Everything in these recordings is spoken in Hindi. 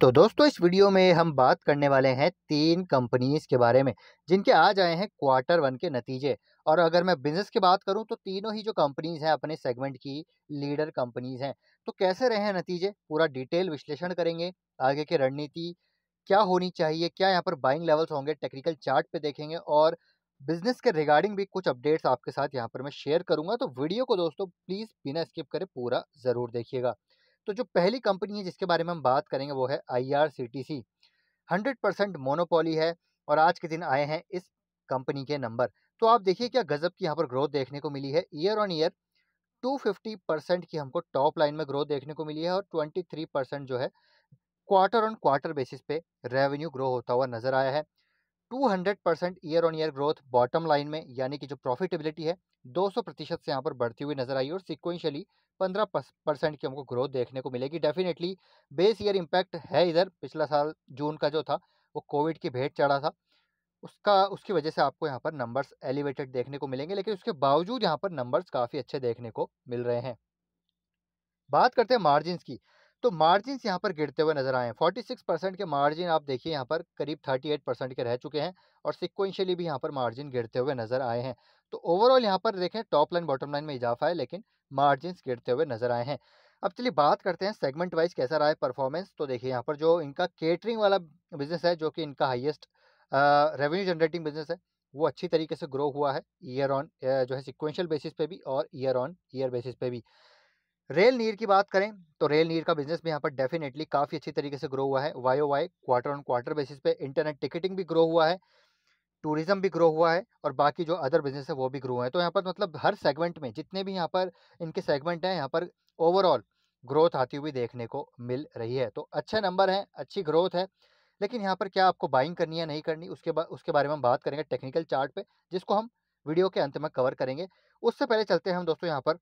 तो दोस्तों इस वीडियो में हम बात करने वाले हैं तीन कंपनीज के बारे में जिनके आज आए हैं क्वार्टर वन के नतीजे और अगर मैं बिजनेस की बात करूं तो तीनों ही जो कंपनीज हैं अपने सेगमेंट की लीडर कंपनीज हैं तो कैसे रहे हैं नतीजे पूरा डिटेल विश्लेषण करेंगे आगे की रणनीति क्या होनी चाहिए क्या यहाँ पर बाइंग लेवल्स होंगे टेक्निकल चार्ट पे देखेंगे और बिजनेस के रिगार्डिंग भी कुछ अपडेट्स आपके साथ यहाँ पर मैं शेयर करूँगा तो वीडियो को दोस्तों प्लीज़ बिना स्किप करें पूरा ज़रूर देखिएगा तो जो पहली कंपनी है जिसके बारे में हम बात करेंगे वो है I R C T C hundred percent monopoly है और आज के दिन आए हैं इस कंपनी के नंबर तो आप देखिए क्या गज़ब की यहाँ पर ग्रोथ देखने को मिली है ईयर ऑन ईयर 250 परसेंट की हमको टॉप लाइन में ग्रोथ देखने को मिली है और 23 परसेंट जो है क्वार्टर ऑन क्वार्टर बेसिस पे रेवेन्यू ग्रो होता हुआ नज़र आया है 200 percent year on year growth bottom line में यानी कि जो प्रॉफिटेबिलिटी है 200 प्रतिशत से यहाँ पर बढ़ती हुई नजर आई और सिक्वेंशियली पंद्रह परसेंट की हमको ग्रोथ देखने को मिलेगी डेफिनेटली बेस ईयर इम्पैक्ट है इधर पिछला साल जून का जो था वो कोविड की भेंट चढ़ा था उसका उसकी वजह से आपको यहाँ पर नंबर्स एलिवेटेड देखने को मिलेंगे लेकिन उसके बावजूद यहाँ पर नंबर्स काफ़ी अच्छे देखने को मिल रहे हैं बात करते हैं मार्जिन की तो मार्जिन यहाँ पर गिरते हुए नजर आए हैं सिक्स परसेंट के मार्जिन आप देखिए यहाँ पर करीब एट परसेंट के रह चुके हैं और सिक्वेंशियली भी यहाँ पर मार्जिन गिरते हुए नजर आए हैं तो ओवरऑल यहाँ पर देखें टॉप लाइन बॉटम लाइन में इजाफा है लेकिन मार्जिन गिरते हुए नजर आए हैं अब चलिए बात करते हैं सेगमेंट वाइज कैसा रहा है परफॉर्मेंस तो देखिए यहाँ पर जो इनका केटरिंग वाला बिजनेस है जो कि इनका हाइएस्ट रेवेन्यू जनरेटिंग बिजनेस है वो अच्छी तरीके से ग्रो हुआ है ईयर ऑन जो है सिक्वेंशियल बेसिस पे भी और ईयर ऑन ईयर बेसिस पे भी रेल नीर की बात करें तो रेल नीर का बिजनेस भी यहाँ पर डेफिनेटली काफ़ी अच्छी तरीके से ग्रो हुआ है Y O Y quarter on quarter basis पे इंटरनेट टिकटिंग भी ग्रो हुआ है टूरिज्म भी ग्रो हुआ है और बाकी जो अदर बिजनेस है वो भी ग्रो है तो यहाँ पर मतलब हर सेगमेंट में जितने भी यहाँ पर इनके सेगमेंट हैं यहाँ पर ओवरऑल ग्रोथ आती हुई देखने को मिल रही है तो अच्छे नंबर हैं अच्छी ग्रोथ है लेकिन यहाँ पर क्या आपको बाइंग करनी है नहीं करनी उसके बाद उसके बारे में हम बात करेंगे टेक्निकल चार्ट पे जिसको हम वीडियो के अंत में कवर करेंगे उससे पहले चलते हैं हम दोस्तों यहाँ पर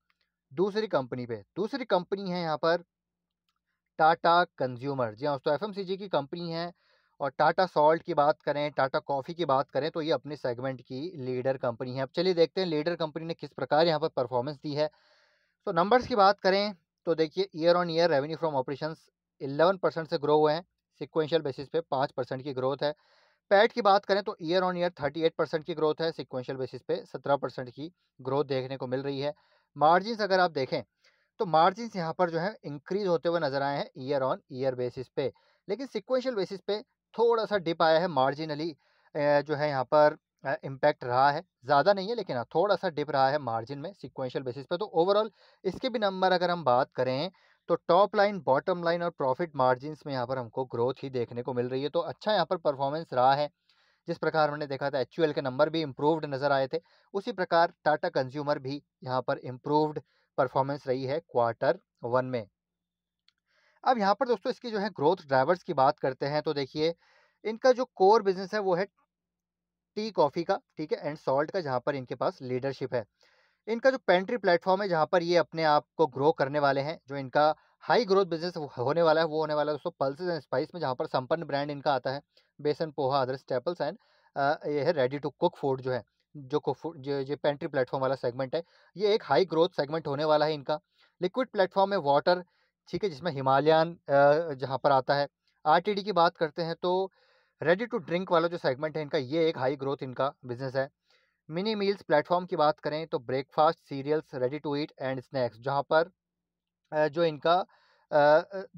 दूसरी कंपनी पे दूसरी कंपनी है यहाँ पर टाटा कंज्यूमर जी हाँ दोस्तों एफ की कंपनी है और टाटा सॉल्ट की बात करें टाटा कॉफ़ी की बात करें तो ये अपने सेगमेंट की लीडर कंपनी है अब चलिए देखते हैं लीडर कंपनी ने किस प्रकार यहाँ पर परफॉर्मेंस दी है तो नंबर्स की बात करें तो देखिए year on year revenue from operation eleven percent से ग्रो हुए हैं सिक्वेंशियल बेसिस पे 5 परसेंट की ग्रोथ है पैट की बात करें तो year on year thirty eight percent की ग्रोथ है सिक्वेंशियल बेसिस पे सत्रह परसेंट की ग्रोथ देखने को मिल रही है मार्जिन अगर आप देखें तो मार्जिन यहाँ पर जो है इंक्रीज होते हुए नजर आए हैं ईयर ऑन ईयर बेसिस पे लेकिन सिक्वेंशियल बेसिस पे थोड़ा सा डिप आया है मार्जिनली जो है यहाँ पर इम्पैक्ट रहा है ज़्यादा नहीं है लेकिन हाँ थोड़ा सा डिप रहा है मार्जिन में सिक्वेंशियल बेसिस पे तो ओवरऑल इसके भी नंबर अगर हम बात करें तो टॉप लाइन बॉटम लाइन और प्रॉफिट मार्जिन में यहाँ पर हमको ग्रोथ ही देखने को मिल रही है तो अच्छा यहाँ पर परफॉर्मेंस रहा है जिस प्रकार हमने देखा था एच के नंबर भी इम्प्रूवड नज़र आए थे उसी प्रकार टाटा कंज्यूमर भी यहाँ पर इम्प्रूवड परफॉर्मेंस रही है क्वार्टर वन में अब यहाँ पर दोस्तों इसकी जो है ग्रोथ ड्राइवर्स की बात करते हैं तो देखिए इनका जो कोर बिजनेस है वो है टी कॉफ़ी का ठीक है एंड सॉल्ट का जहाँ पर इनके पास लीडरशिप है इनका जो पेंट्री प्लेटफॉर्म है जहाँ पर ये अपने आप को ग्रो करने वाले हैं जो इनका हाई ग्रोथ बिजनेस होने वाला है वो होने वाला है दोस्तों पल्सेज एंड स्पाइस में जहाँ पर संपन्न ब्रांड इनका आता है बेसन पोहा अदर स्टेपल्स एंड ये है रेडी टू कुक फूड जो है जो कुक फूड ये पेंट्री प्लेटफॉर्म वाला सेगमेंट है ये एक हाई ग्रोथ सेगमेंट होने वाला है इनका लिक्विड प्लेटफॉर्म में वाटर ठीक है जिसमें हिमालयन जहाँ पर आता है आर की बात करते हैं तो रेडी टू ड्रिंक वाला जो सेगमेंट है इनका ये एक हाई ग्रोथ इनका बिजनेस है मिनी मील्स प्लेटफॉर्म की बात करें तो breakfast cereals ready to eat and snacks जहाँ पर जो इनका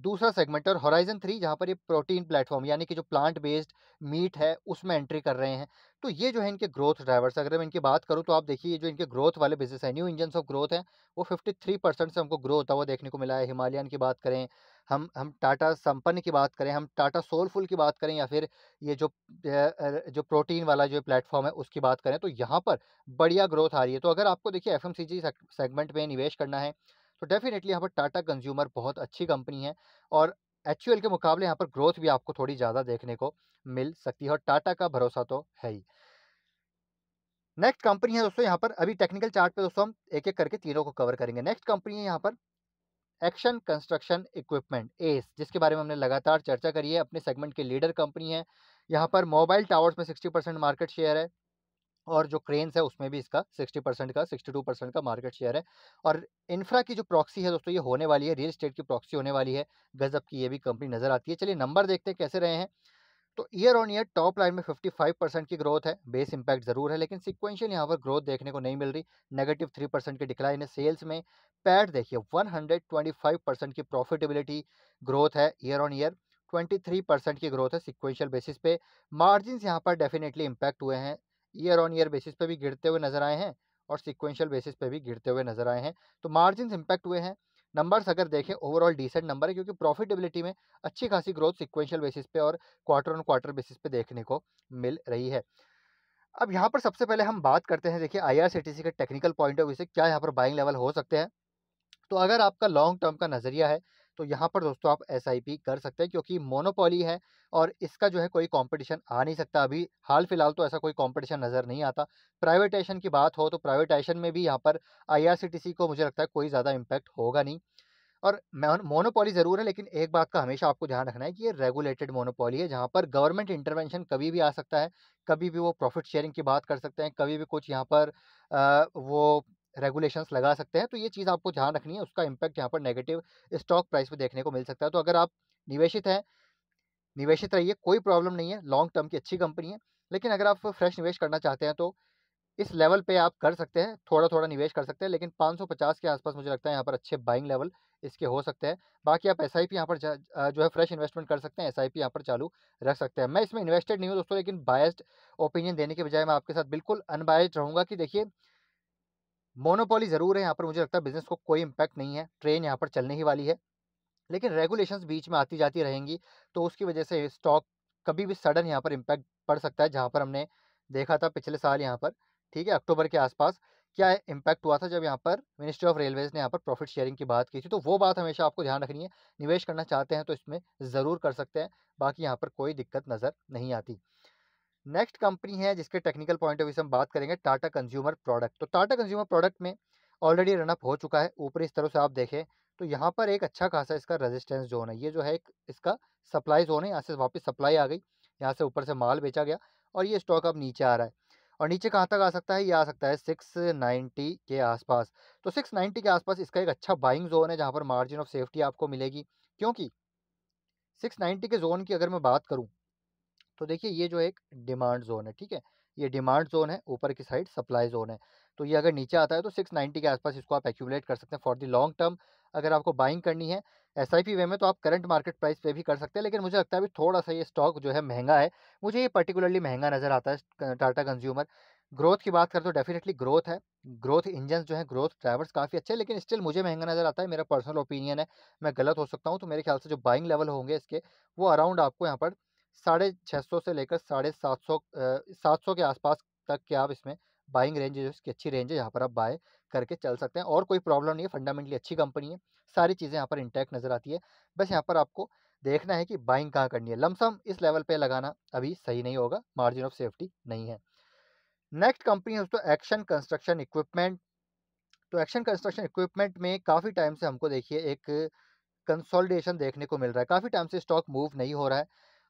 दूसरा सेगमेंट और हॉराइजन थ्री जहाँ पर ये प्रोटीन प्लेटफॉर्म यानी कि जो प्लांट बेस्ड मीट है उसमें एंट्री कर रहे हैं तो ये जो है इनके ग्रोथ ड्राइवर्स अगर मैं इनकी बात करूँ तो आप देखिए ये जो इनके ग्रोथ वाले बिजनेस हैं न्यू इंजन ऑफ ग्रोथ हैं वो फिफ्टी थ्री परसेंट से हमको ग्रो होता हुआ देखने को मिला है हिमालयन की बात करें हम हम टाटा संपन्न की बात करें हम टाटा सोलफुल की बात करें या फिर ये जो जो प्रोटीन वाला जो प्लेटफॉर्म है उसकी बात करें तो यहाँ पर बढ़िया ग्रोथ आ रही है तो अगर आपको देखिए एफ सेगमेंट में निवेश करना है डेफिनेटली यहाँ पर टाटा कंज्यूमर बहुत अच्छी कंपनी है और एच के मुकाबले यहाँ पर ग्रोथ भी आपको थोड़ी ज़्यादा देखने को मिल सकती है और टाटा का भरोसा तो है ही नेक्स्ट कंपनी है दोस्तों यहाँ पर अभी टेक्निकल चार्ट पे दोस्तों हम एक एक करके तीनों को कवर करेंगे नेक्स्ट कंपनी है यहाँ पर एक्शन कंस्ट्रक्शन इक्विपमेंट एस जिसके बारे में हमने लगातार चर्चा करी है अपने सेगमेंट के लीडर कंपनी है यहाँ पर मोबाइल टावर्स में 60 परसेंट मार्केट शेयर है और जो क्रेन्स है उसमें भी इसका 60 परसेंट का 62 परसेंट का मार्केट शेयर है और इन्फ्रा की जो प्रॉक्सी है दोस्तों ये होने वाली है रियल स्टेट की प्रॉक्सी होने वाली है गजब की ये भी कंपनी नज़र आती है चलिए नंबर देखते हैं कैसे रहे हैं तो year on year top line में 55 परसेंट की ग्रोथ है बेस इंपैक्ट जरूर है लेकिन सिक्वेंशियल यहाँ पर ग्रोथ देखने को नहीं मिल रही नेगेटिव थ्री परसेंट की डिक्लाइन है सेल्स में पैड देखिए 125 परसेंट की प्रॉफिटेबिलिटी ग्रोथ है ईयर ऑन ईयर 23 परसेंट की ग्रोथ है सिक्वेंशियल बेसिस पे मार्जिन यहाँ पर डेफिनेटली इंपैक्ट हुए हैं ईयर ऑन ईयर बेसिस पे भी गिरते हुए नजर आए हैं और सिक्वेंशियल बेसिस पे भी गिरते हुए नजर आए हैं तो मार्जिन इम्पैक्ट हुए हैं नंबर्स अगर देखें ओवरऑल डिसेंट नंबर है क्योंकि प्रॉफिटेबिलिटी में अच्छी खासी ग्रोथ सिक्वेंशियल बेसिस पे और क्वार्टर ऑन क्वार्टर बेसिस पे देखने को मिल रही है अब यहाँ पर सबसे पहले हम बात करते हैं देखिए सी के टेक्निकल पॉइंट ऑफ व्यू से क्या यहाँ पर बाइंग लेवल हो सकते हैं तो अगर आपका लॉन्ग टर्म का नज़रिया है तो यहाँ पर दोस्तों आप एस कर सकते हैं क्योंकि मोनोपोली है और इसका जो है कोई कॉम्पिटिशन आ नहीं सकता अभी हाल फिलहाल तो ऐसा कोई कॉम्पिटिशन नज़र नहीं आता प्राइवेटाइजेशन की बात हो तो प्राइवेटाइजेशन में भी यहाँ पर आई को मुझे लगता है कोई ज़्यादा इम्पैक्ट होगा नहीं और मोनोपॉली ज़रूर है लेकिन एक बात का हमेशा आपको ध्यान रखना है कि ये रेगुलेटेड मोनोपॉली है जहाँ पर गवर्नमेंट इंटरवेंशन कभी भी आ सकता है कभी भी वो प्रॉफिट शेयरिंग की बात कर सकते हैं कभी भी कुछ यहाँ पर आ, वो रेगुलेशंस लगा सकते हैं तो ये चीज़ आपको ध्यान रखनी है उसका इम्पैक्ट यहाँ पर नेगेटिव स्टॉक प्राइस पर देखने को मिल सकता है तो अगर आप निवेशित हैं निवेशित रहिए कोई प्रॉब्लम नहीं है लॉन्ग टर्म की अच्छी कंपनी है लेकिन अगर आप फ्रेश निवेश करना चाहते हैं तो इस लेवल पे आप कर सकते हैं थोड़ा थोड़ा निवेश कर सकते हैं लेकिन 550 के आसपास मुझे लगता है यहाँ पर अच्छे बाइंग लेवल इसके हो सकते हैं बाकी आप एस आई पी यहाँ पर जो है फ्रेश इन्वेस्टमेंट कर सकते हैं एस आई पी यहाँ पर चालू रख सकते हैं मैं इसमें इन्वेस्टेड नहीं हूँ दोस्तों लेकिन बायस्ड ओपिनियन देने के बजाय मैं आपके साथ बिल्कुल अनबायस्ड रहूँगा कि देखिए मोनोपोली ज़रूर है यहाँ पर मुझे लगता है बिज़नेस को कोई इम्पैक्ट नहीं है ट्रेन यहाँ पर चलने ही वाली है लेकिन रेगुलेशंस बीच में आती जाती रहेंगी तो उसकी वजह से स्टॉक कभी भी सडन यहाँ पर इम्पैक्ट पड़ सकता है जहाँ पर हमने देखा था पिछले साल यहाँ पर ठीक है अक्टूबर के आसपास क्या इम्पैक्ट हुआ था जब यहाँ पर मिनिस्ट्री ऑफ रेलवेज ने यहाँ पर प्रॉफिट शेयरिंग की बात की थी तो वो बात हमेशा आपको ध्यान रखनी है निवेश करना चाहते हैं तो इसमें ज़रूर कर सकते हैं बाकी यहाँ पर कोई दिक्कत नज़र नहीं आती नेक्स्ट कंपनी है जिसके टेक्निकल पॉइंट ऑफ व्यू से हम बात करेंगे टाटा कंज्यूमर प्रोडक्ट तो टाटा कंज्यूमर प्रोडक्ट में ऑलरेडी रनअप हो चुका है ऊपर इस तरह से आप देखें तो यहाँ पर एक अच्छा खासा इसका रेजिस्टेंस जोन है ये जो है एक इसका सप्लाई जोन है यहाँ से वापस सप्लाई आ गई यहाँ से ऊपर से माल बेचा गया और ये स्टॉक अब नीचे आ रहा है और नीचे कहाँ तक आ सकता है ये आ सकता है 690 के आसपास तो नाइन्टी के आसपास इसका एक अच्छा बाइंग जोन है जहाँ पर मार्जिन ऑफ सेफ्टी आपको मिलेगी क्योंकि नाइन्टी के जोन की अगर मैं बात करूँ तो देखिए ये जो एक डिमांड जोन है ठीक है ये डिमांड जोन है ऊपर की साइड सप्लाई जोन है तो ये अगर नीचे आता है तो 690 के आसपास इसको आप एक्यूमलेट कर सकते हैं फॉर द लॉन्ग टर्म अगर आपको बाइंग करनी है एस आई पी वे में तो आप करंट मार्केट प्राइस पे भी कर सकते हैं लेकिन मुझे लगता है अभी थोड़ा सा ये स्टॉक जो है महंगा है मुझे ये पर्टिकुलरली महंगा नज़र आता है टाटा कंज्यूमर ग्रोथ की बात करें तो डेफिनेटली ग्रोथ है ग्रोथ इंजन जो है ग्रोथ ड्राइवर्स काफ़ी अच्छे हैं लेकिन स्टिल मुझे महंगा नज़र आता है मेरा पर्सनल ओपिनियन है मैं गलत हो सकता हूँ तो मेरे ख्याल से जो बाइंग लेवल होंगे इसके वो अराउंड आपको यहाँ पर साढ़े छः सौ से लेकर साढ़े सात सौ सात सौ के आसपास तक के आप इसमें बाइंग रेंज है इसकी अच्छी रेंज है यहाँ पर आप बाय करके चल सकते हैं और कोई प्रॉब्लम नहीं है फंडामेंटली अच्छी कंपनी है सारी चीज़ें यहाँ पर इंटैक्ट नज़र आती है बस यहाँ पर आपको देखना है कि बाइंग कहाँ करनी है लमसम इस लेवल पे लगाना अभी सही नहीं होगा मार्जिन ऑफ सेफ्टी नहीं है नेक्स्ट कंपनी है दोस्तों एक्शन कंस्ट्रक्शन इक्विपमेंट तो एक्शन कंस्ट्रक्शन इक्विपमेंट में काफ़ी टाइम से हमको देखिए एक कंसोलिडेशन देखने को मिल रहा है काफ़ी टाइम से स्टॉक मूव नहीं हो रहा है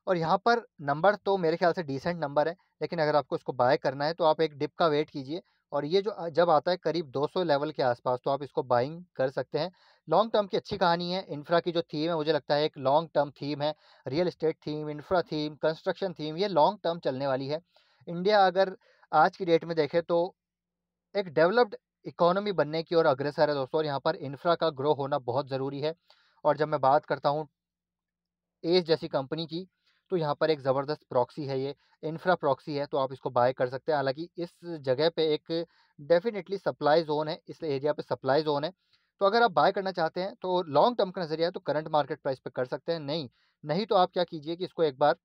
और यहाँ पर नंबर तो मेरे ख्याल से डिसेंट नंबर है लेकिन अगर आपको इसको बाय करना है तो आप एक डिप का वेट कीजिए और ये जो जब आता है करीब 200 लेवल के आसपास तो आप इसको बाइंग कर सकते हैं लॉन्ग टर्म की अच्छी कहानी है इंफ्रा की जो थीम है मुझे लगता है एक लॉन्ग टर्म थीम है real estate theme infra theme construction theme ये लॉन्ग टर्म चलने वाली है इंडिया अगर आज की डेट में देखें तो एक डेवलप्ड इकोनॉमी बनने की ओर अग्रसर है दोस्तों और यहाँ पर इंफ्रा का ग्रो होना बहुत ज़रूरी है और जब मैं बात करता हूँ एज जैसी कंपनी की तो यहाँ पर एक ज़बरदस्त प्रॉक्सी है ये इंफ्रा प्रॉक्सी है तो आप इसको बाय कर सकते हैं हालांकि इस जगह पे एक डेफिनेटली सप्लाई जोन है इस एरिया पे सप्लाई जोन है तो अगर आप बाय करना चाहते हैं तो लॉन्ग टर्म का नज़रिया है तो करंट मार्केट प्राइस पे कर सकते हैं नहीं नहीं तो आप क्या कीजिए कि इसको एक बार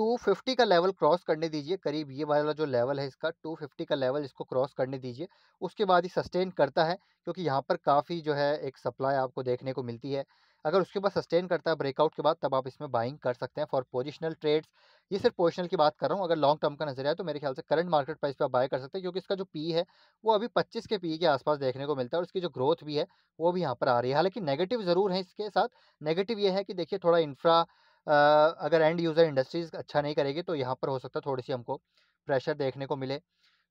250 का लेवल क्रॉस करने दीजिए करीब ये वाला जो लेवल है इसका 250 का लेवल इसको क्रॉस करने दीजिए उसके बाद ही सस्टेन करता है क्योंकि यहाँ पर काफ़ी जो है एक सप्लाई आपको देखने को मिलती है अगर उसके बाद सस्टेन करता है ब्रेकआउट के बाद तब आप इसमें बाइंग कर सकते हैं फॉर पोजिशनल ट्रेड्स ये सिर्फ पोजिशनल की बात कर रहा हूँ अगर लॉन्ग टर्म का नजरिया है तो मेरे ख्याल से करंट मार्केट प्राइस पर आप बाय कर सकते हैं क्योंकि इसका जो पी है वो अभी पच्चीस के पी के आसपास देखने को मिलता है और इसकी जो ग्रोथ भी है वो भी यहाँ पर आ रही है हालांकि नेगेटिव ज़रूर है इसके साथ नेगेटिव ये है कि देखिए थोड़ा इंफ्रा अगर एंड यूज़र इंडस्ट्रीज़ अच्छा नहीं करेगी तो यहाँ पर हो सकता है थोड़ी सी हमको प्रेशर देखने को मिले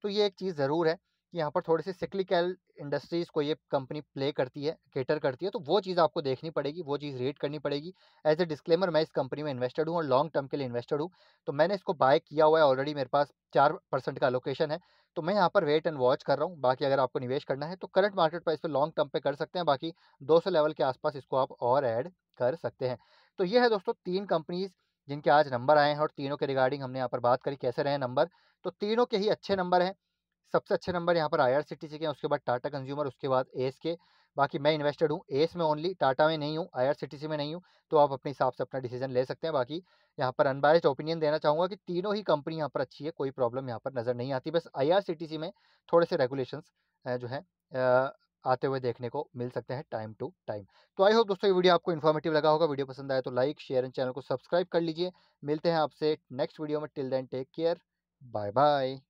तो ये एक चीज़ ज़रूर है कि यहाँ पर थोड़े से सिक्लिकल इंडस्ट्रीज़ को ये कंपनी प्ले करती है केटर करती है तो वो चीज़ आपको देखनी पड़ेगी वो चीज़ रेट करनी पड़ेगी एज ए डिस्क्लेमर मैं इस कंपनी में इन्वेस्टेड हूँ और लॉन्ग टर्म के लिए इन्वेस्टेड हूँ तो मैंने इसको बाय किया हुआ है ऑलरेडी मेरे पास चार परसेंट का लोकेशन है तो मैं यहाँ पर वेट एंड वॉच कर रहा हूँ बाकी अगर आपको निवेश करना है तो करंट मार्केट प्राइस पर लॉन्ग टर्म पे कर सकते हैं बाकी दो लेवल के आसपास इसको आप और ऐड कर सकते हैं तो ये है दोस्तों तीन कंपनीज़ जिनके आज नंबर आए हैं और तीनों के रिगार्डिंग हमने यहाँ पर बात करी कैसे रहे नंबर तो तीनों के ही अच्छे नंबर हैं सबसे अच्छे नंबर यहाँ पर आई आर के उसके बाद टाटा कंज्यूमर उसके बाद एस के बाकी मैं इन्वेस्टेड हूँ एस में ओनली टाटा में नहीं हूँ आई में नहीं हूँ तो आप अपने हिसाब से अपना डिसीजन ले सकते हैं बाकी यहाँ पर अनबायस्ड ओपिनियन देना चाहूँगा कि तीनों ही कंपनी यहाँ पर अच्छी है कोई प्रॉब्लम यहाँ पर नज़र नहीं आती बस आई में थोड़े से रेगुलेशन जो है आते हुए देखने को मिल सकते हैं टाइम टू टाइम तो आई होप दोस्तों ये वीडियो आपको इन्फॉर्मेटिव लगा होगा वीडियो पसंद आया तो लाइक शेयर एंड चैनल को सब्सक्राइब कर लीजिए मिलते हैं आपसे नेक्स्ट वीडियो में till then take care bye bye